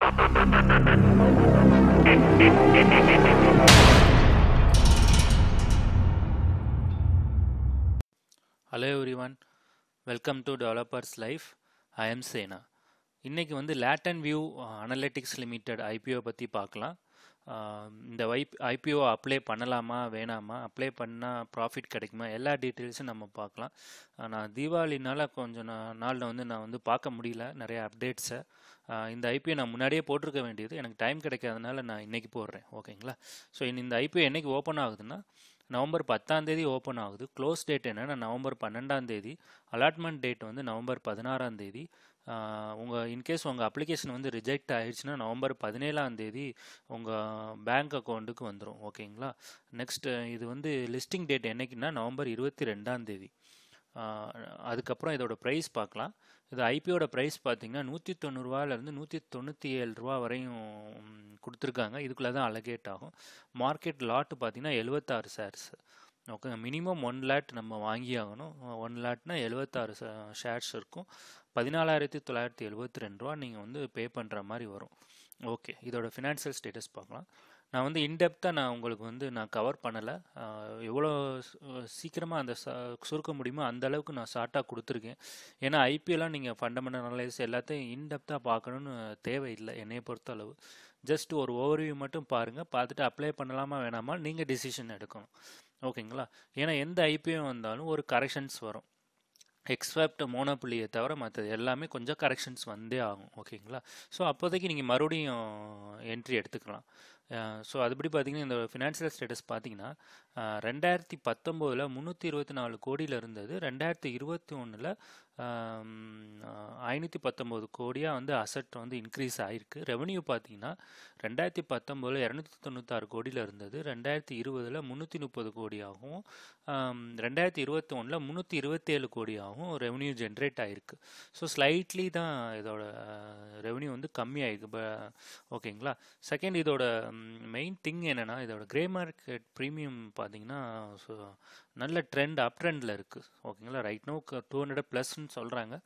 hello everyone welcome to developers life I am Sena இன்னைக்கு வந்து Latent View Analytics Limited IPO பத்தி பார்க்கலாம் இந்த வைப் ஐபிஓ அப்ளை பண்ணலாமா வேணாமா அப்ளை பண்ணால் ப்ராஃபிட் கிடைக்குமா எல்லா டீட்டெயில்ஸும் நம்ம பார்க்கலாம் ஆனால் தீபாவளினால் கொஞ்சம் நாளில் வந்து நான் வந்து பார்க்க முடியல நிறைய அப்டேட்ஸை இந்த ஐபிஓ நான் முன்னாடியே போட்டிருக்க வேண்டியது எனக்கு டைம் கிடைக்காதனால நான் இன்றைக்கி போடுறேன் ஓகேங்களா ஸோ இந்த ஐபிஓ என்றைக்கு ஓப்பன் ஆகுதுன்னா நவம்பர் பத்தாந்தேதி ஓப்பன் ஆகுது க்ளோஸ் டேட் என்னென்னா நவம்பர் பன்னெண்டாந்தேதி அலாட்மெண்ட் டேட் வந்து நவம்பர் பதினாறாந்தேதி உங்கள் இன்கேஸ் உங்கள் அப்ளிகேஷன் வந்து ரிஜெக்ட் ஆகிடுச்சுன்னா நவம்பர் பதினேழாம் தேதி உங்கள் பேங்க் அக்கௌண்ட்டுக்கு வந்துடும் ஓகேங்களா நெக்ஸ்ட்டு இது வந்து லிஸ்டிங் டேட் என்னைக்குன்னா நவம்பர் இருபத்தி ரெண்டாம் தேதி அதுக்கப்புறம் இதோட ப்ரைஸ் பார்க்கலாம் இது ஐபிஓட ப்ரைஸ் பார்த்தீங்கன்னா நூற்றி தொண்ணூறுரூவாலேருந்து நூற்றி தொண்ணூற்றி ஏழு ரூபா வரையும் கொடுத்துருக்காங்க இதுக்குள்ளே தான் அலகேட் ஆகும் மார்க்கெட் லாட்டு பார்த்தீங்கன்னா எழுபத்தாறு ஷேர்ஸ் ஓகேங்க மினிமம் ஒன் லேட் நம்ம வாங்கி ஆகணும் ஒன் லேட்னா எழுபத்தாறு ஷேர்ஸ் இருக்கும் பதினாலாயிரத்தி தொள்ளாயிரத்தி எழுபத்தி ரெண்டு ரூபா நீங்கள் வந்து பே பண்ணுற மாதிரி வரும் ஓகே இதோட ஃபினான்ஷியல் ஸ்டேட்டஸ் பார்க்கலாம் நான் வந்து இன்டெப்த்தாக நான் உங்களுக்கு வந்து நான் கவர் பண்ணலை எவ்வளோ சீக்கிரமாக அந்த சுருக்க முடியுமோ அந்த அளவுக்கு நான் ஷார்ட்டாக கொடுத்துருக்கேன் ஏன்னா ஐபிஎல்லாம் நீங்கள் ஃபண்டமெண்டல் அனலைஸ் எல்லாத்தையும் இன்டெப்த்தாக பார்க்கணுன்னு தேவையில்லை என்னையை பொறுத்த அளவு ஜஸ்ட் ஒரு ஓவர்வியூ மட்டும் பாருங்கள் பார்த்துட்டு அப்ளை பண்ணலாமா வேணாமா நீங்கள் டிசிஷன் எடுக்கணும் ஓகேங்களா ஏன்னா எந்த ஐபிஎம் வந்தாலும் ஒரு கரெக்ஷன்ஸ் வரும் எக்ஸ்வெப்ட் மோனோப்புலியை தவிர மற்றது எல்லாமே கொஞ்சம் கரெக்ஷன்ஸ் வந்தே ஆகும் ஓகேங்களா ஸோ அப்போதைக்கு நீங்கள் மறுபடியும் என்ட்ரி எடுத்துக்கலாம் ஸோ அதுபடி பார்த்தீங்கன்னா இந்த ஃபினான்ஷியல் ஸ்டேட்டஸ் பார்த்தீங்கன்னா ரெண்டாயிரத்தி பத்தொம்போதில் முந்நூற்றி இருபத்தி நாலு கோடியில் இருந்தது ரெண்டாயிரத்தி இருபத்தி ஒன்றில் ஐநூற்றி பத்தொம்போது கோடியாக வந்து அசட் வந்து இன்க்ரீஸ் ஆகிருக்கு ரெவன்யூ பார்த்தீங்கன்னா ரெண்டாயிரத்தி பத்தொம்போதில் இரநூத்தி தொண்ணூத்தாறு கோடியில் இருந்தது ரெண்டாயிரத்தி இருபதில் முந்நூற்றி முப்பது கோடியாகவும் ரெண்டாயிரத்தி இருபத்தி ஒன்றில் முந்நூற்றி இருபத்தேழு கோடியாகவும் ரெவன்யூ ஜென்ரேட் ஆகிருக்கு ஸோ ஸ்லைட்லி தான் இதோட ரெவன்யூ வந்து கம்மி ப ஓகேங்களா செகண்ட் இதோட மெயின் திங் என்னென்னா இதோட கிரே மார்க்கெட் ப்ரீமியம் பார்த்தீங்கன்னா ஸோ நல்ல ட்ரெண்ட் அப் ட்ரெண்டில் இருக்குது ஓகேங்களா ரைட் நோ டூ ஹண்ட்ரட் ப்ளஸ்ன்னு சொல்கிறாங்க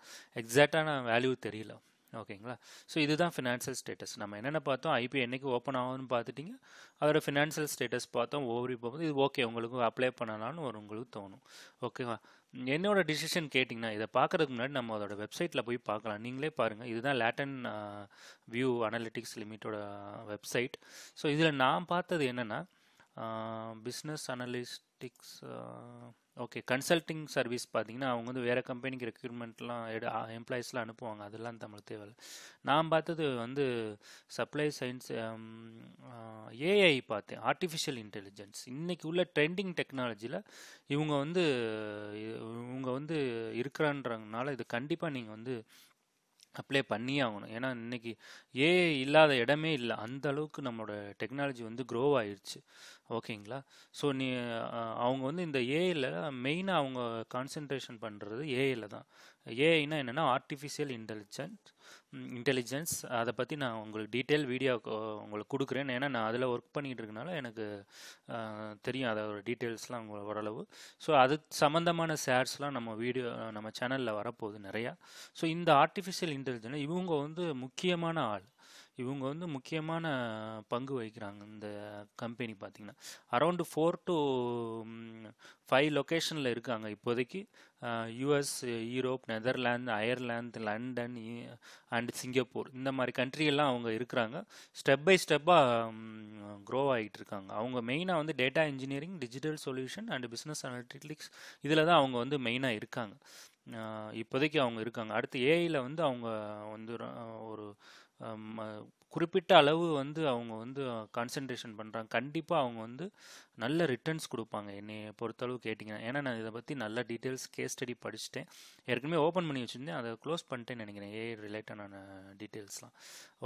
எக்ஸாக்டான வேல்யூ தெரியல ஓகேங்களா ஸோ இதுதான் ஃபினான்ஷியல் ஸ்டேட்டஸ் நம்ம என்னென்ன பார்த்தோம் ஐபி என்றைக்கு ஓப்பன் ஆகும்னு பார்த்துட்டிங்க அதோட ஃபினான்ஷியல் ஸ்டேட்டஸ் பார்த்தோம் ஒவ்வொரு போகும்போது இது ஓகே உங்களுக்கு அப்ளை பண்ணலான்னு ஒரு உங்களுக்கு தோணும் ஓகேவா என்னோட டிசிஷன் கேட்டிங்கன்னா இதை பார்க்குறதுக்கு முன்னாடி நம்ம அதோட வெப்சைட்டில் போய் பார்க்கலாம் நீங்களே பாருங்கள் இதுதான் லேட்டன் வியூ அனாலிட்டிக்ஸ் லிமிட்டோட வெப்சைட் ஸோ இதில் நான் பார்த்தது என்னென்னா business analytics okay consulting service பார்த்தீங்கன்னா அவங்க வந்து வேறு கம்பெனிக்கு ரெக்யூட்மெண்ட்லாம் எடு எம்ப்ளாயீஸ்லாம் அனுப்புவாங்க அதெல்லாம் தமிழ் தேவை நான் பார்த்தது வந்து சப்ளை சயின்ஸ் ஏஐ பார்த்தேன் ஆர்டிஃபிஷியல் இன்டெலிஜென்ஸ் இன்றைக்கி உள்ள ட்ரெண்டிங் டெக்னாலஜியில் இவங்க வந்து இவங்க வந்து இருக்கிறான்றதுனால இது கண்டிப்பாக நீங்கள் வந்து அப்ளை பண்ணியே ஆகணும் ஏன்னா இன்றைக்கி ஏஐ இல்லாத இடமே இல்லை அந்த அளவுக்கு நம்மளோட டெக்னாலஜி வந்து க்ரோ ஆயிடுச்சு ஓகேங்களா ஸோ நீ அவங்க வந்து இந்த ஏஐயில் மெயினாக அவங்க கான்சென்ட்ரேஷன் பண்ணுறது ஏஐயில் தான் ஏஐனா என்னென்னா ஆர்டிஃபிஷியல் இன்டெலிஜென்ஸ் இன்டெலிஜென்ஸ் அதை பற்றி நான் உங்களுக்கு டீட்டெயில் வீடியோ உங்களுக்கு கொடுக்குறேன் ஏன்னா நான் அதில் ஒர்க் பண்ணிகிட்டு இருக்கனால எனக்கு தெரியும் அதோட டீட்டெயில்ஸ்லாம் உங்களுக்கு ஓரளவு ஸோ அது சம்மந்தமான ஷேர்ஸ்லாம் நம்ம வீடியோ நம்ம சேனலில் வரப்போகுது நிறையா ஸோ இந்த ஆர்டிஃபிஷியல் இன்டெலிஜென்ஸ் இவங்க வந்து முக்கியமான ஆள் இவங்க வந்து முக்கியமான பங்கு வகிக்கிறாங்க இந்த கம்பெனி பார்த்திங்கன்னா அரௌண்டு ஃபோர் டு ஃபைவ் லொக்கேஷனில் இருக்காங்க இப்போதைக்கு US Europe Netherlands Ireland London and Singapore இந்த மாதிரி கண்ட்ரியெல்லாம் அவங்க இருக்கிறாங்க ஸ்டெப் பை ஸ்டெப்பாக க்ரோ ஆகிட்டு இருக்காங்க அவங்க மெயினாக வந்து data engineering digital solution and business analytics இதில் தான் அவங்க வந்து மெயினாக இருக்காங்க இப்போதைக்கு அவங்க இருக்காங்க அடுத்து ஏஐயில் வந்து அவங்க வந்து ஒரு குறிப்பிட்ட அளவு வந்து அவங்க வந்து கான்சென்ட்ரேஷன் பண்ணுறாங்க கண்டிப்பாக அவங்க வந்து நல்ல ரிட்டர்ன்ஸ் கொடுப்பாங்க என்னை பொறுத்தளவு கேட்டிங்கன்னா ஏன்னா நான் இதை பற்றி நல்ல டீட்டெயில்ஸ் கேஸ் ஸ்டடி படிச்சுட்டேன் ஏற்கனவே ஓப்பன் பண்ணி வச்சுருந்தேன் அதை க்ளோஸ் பண்ணிட்டேன்னு நினைக்கிறேன் ஏ ரிலேட்டடான டீட்டெயில்ஸ்லாம்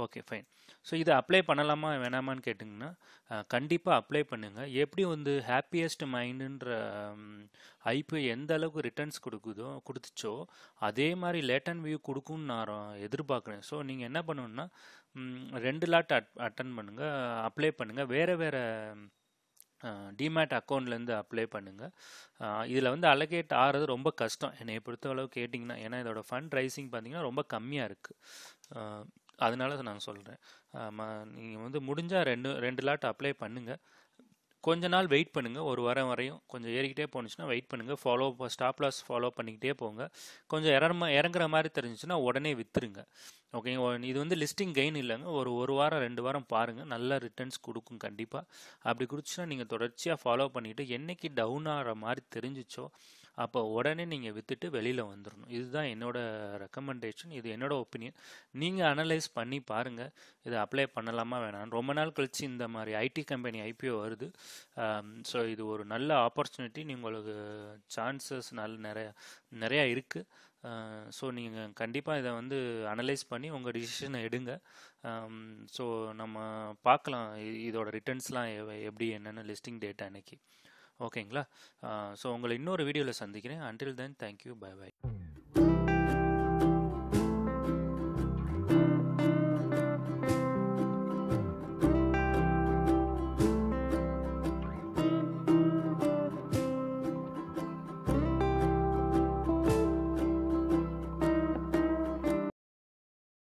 ஓகே ஃபைன் ஸோ இதை அப்ளை பண்ணலாமா வேணாமான்னு கேட்டிங்கன்னா கண்டிப்பாக அப்ளை பண்ணுங்கள் எப்படி வந்து ஹாப்பியஸ்ட் மைண்டுன்ற ஐபிஐ எந்த அளவுக்கு ரிட்டர்ன்ஸ் கொடுக்குதோ கொடுத்துச்சோ அதே மாதிரி லேட்டன் வியூ கொடுக்குன்னு நான் எதிர்பார்க்குறேன் ஸோ நீங்கள் என்ன பண்ணணுன்னா ரெண்டு லாட் அட் அட்டன் பண்ணுங்கள் அப்ளை பண்ணுங்கள் வேறு வேறு டிமேட் அக்கௌண்ட்லேருந்து அப்ளை பண்ணுங்கள் இதில் வந்து அலகேட் ஆகிறது ரொம்ப கஷ்டம் என்னை பொறுத்த அளவு கேட்டிங்கன்னா ஏன்னா இதோட ஃபண்ட் ரைசிங் பார்த்தீங்கன்னா ரொம்ப கம்மியாக இருக்குது அதனால நான் சொல்கிறேன் நீங்கள் வந்து முடிஞ்சால் ரெண்டு ரெண்டு லாட் அப்ளை பண்ணுங்கள் கொஞ்ச நாள் வெயிட் பண்ணுங்கள் ஒரு வாரம் வரையும் கொஞ்சம் ஏறிக்கிட்டே போனுச்சுன்னா வெயிட் பண்ணுங்கள் ஃபாலோ ஸ்டாப் லாஸ் ஃபாலோ பண்ணிக்கிட்டே போங்க கொஞ்சம் இறமா இறங்குற மாதிரி தெரிஞ்சிச்சுன்னா உடனே விற்றுருங்க ஓகேங்க இது வந்து லிஸ்டிங் கெயின் இல்லைங்க ஒரு ஒரு வாரம் ரெண்டு வாரம் பாருங்கள் நல்ல ரிட்டர்ன்ஸ் கொடுக்கும் கண்டிப்பாக அப்படி கொடுத்துச்சுன்னா நீங்கள் தொடர்ச்சியாக ஃபாலோ பண்ணிக்கிட்டு என்றைக்கு டவுன் ஆகிற மாதிரி தெரிஞ்சிச்சோ அப்போ உடனே நீங்கள் விற்றுட்டு வெளியில் வந்துடணும் இதுதான் என்னோட ரெக்கமெண்டேஷன் இது என்னோட ஒப்பீனியன் நீங்கள் அனலைஸ் பண்ணி பாருங்கள் இதை அப்ளை பண்ணலாமா வேணாம் ரொம்ப நாள் கழித்து இந்த மாதிரி ஐடி கம்பெனி ஐபிஓ வருது ஸோ இது ஒரு நல்ல ஆப்பர்ச்சுனிட்டி உங்களுக்கு சான்சஸ் நல்ல நிறையா நிறையா இருக்குது ஸோ நீங்கள் கண்டிப்பாக இதை வந்து அனலைஸ் பண்ணி உங்கள் டிசிஷனை எடுங்க ஸோ நம்ம பார்க்கலாம் இதோட ரிட்டர்ன்ஸ்லாம் எப்படி என்னென்னு லிஸ்டிங் டேட்டா அன்னைக்கு ஓகேங்களா ஸோ உங்களை இன்னொரு வீடியோவில் சந்திக்கிறேன் until then thank you bye by